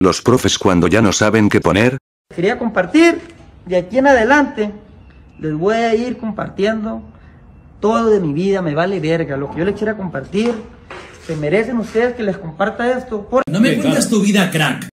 Los profes cuando ya no saben qué poner. Quería compartir, de aquí en adelante, les voy a ir compartiendo todo de mi vida, me vale verga, lo que yo les quiera compartir, se merecen ustedes que les comparta esto. Por... No me cuentas tu vida, crack.